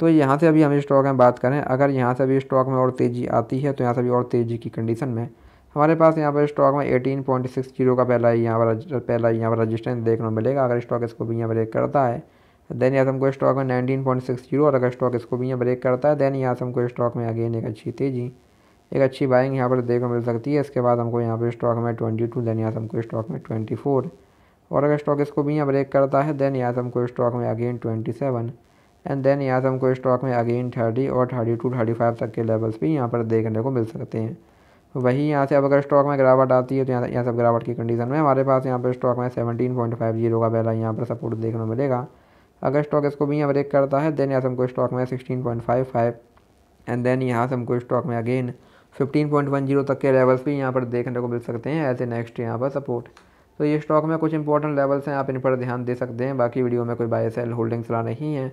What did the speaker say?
तो यहाँ से अभी हम स्टॉक में बात करें अगर यहाँ से अभी स्टॉक में और तेज़ी आती है तो यहाँ से अभी और तेज़ी की कंडीशन में हमारे पास यहाँ पर स्टॉक में एटीन पॉइंट सिक्स जीरो का पहला यहाँ पर पहला यहाँ पर रजिस्टेंस देखने को मिलेगा अगर स्टॉक इसको भी यहाँ ब्रेक करता है देन यहाँ से हमको स्टॉक में नाइनटीन पॉइंट सिक्स जीरो और अगर स्टॉक इसको भी यहाँ ब्रेक करता है देन यहाँ से हमको स्टॉक में अगेन एक अच्छी तेज़ी एक अच्छी बाइंग यहाँ पर देखने मिल सकती है इसके बाद हमको यहाँ पर स्टॉक में ट्वेंटी टू देन यहाँ से हमको स्टॉक में ट्वेंटी फोर और अगर स्टॉक इसको भी यहाँ ब्रेक करता है देन यहाँ से हमको स्टॉक में again twenty seven and then यहाँ से हमको स्टॉक में अगेन थर्टी और थर्टी टू थर्टी फाइव तक के लेवल्स भी यहाँ पर देखने को मिल सकते हैं तो वही यहाँ से अब अगर स्टॉक में गिरावट आती है तो यहाँ यहाँ से गिरावट की कंडीशन में हमारे पास यहाँ पर स्टॉक में सेवनटीन पॉइंट फाइव जीरो का पहला यहाँ पर सपोर्ट देखने को मिलेगा अगर स्टॉक इसको भी यहाँ ब्रेक करता है देन यहाँ से हमको स्टॉक में sixteen point five five and then यहाँ से हमको स्टॉक में again fifteen point one zero तक के लेवल्स भी यहाँ पर देखने को मिल सकते हैं ऐसे नेक्स्ट यहाँ पर सपोर्ट तो ये स्टॉक में कुछ इंपॉर्टेंट लेवल्स हैं आप इन पर ध्यान दे सकते हैं बाकी वीडियो में कोई बाय सेल होल्डिंग्स ला नहीं है